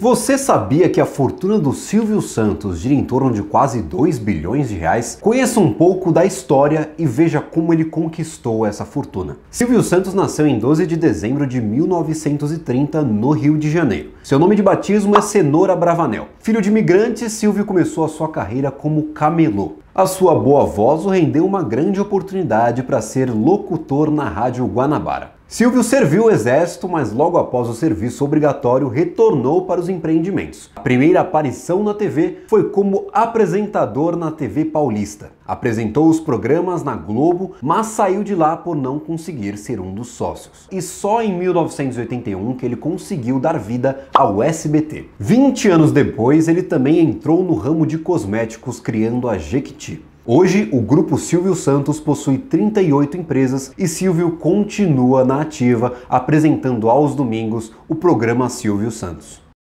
Você sabia que a fortuna do Silvio Santos gira em torno de quase 2 bilhões de reais? Conheça um pouco da história e veja como ele conquistou essa fortuna. Silvio Santos nasceu em 12 de dezembro de 1930 no Rio de Janeiro. Seu nome de batismo é Cenoura Bravanel. Filho de imigrantes, Silvio começou a sua carreira como camelô. A sua boa voz o rendeu uma grande oportunidade para ser locutor na Rádio Guanabara. Silvio serviu o exército, mas logo após o serviço obrigatório retornou para os empreendimentos. A primeira aparição na TV foi como apresentador na TV Paulista. Apresentou os programas na Globo, mas saiu de lá por não conseguir ser um dos sócios. E só em 1981 que ele conseguiu dar vida ao SBT. 20 anos depois, ele também entrou no ramo de cosméticos, criando a Jequiti. Hoje, o grupo Silvio Santos possui 38 empresas e Silvio continua na ativa, apresentando aos domingos o programa Silvio Santos.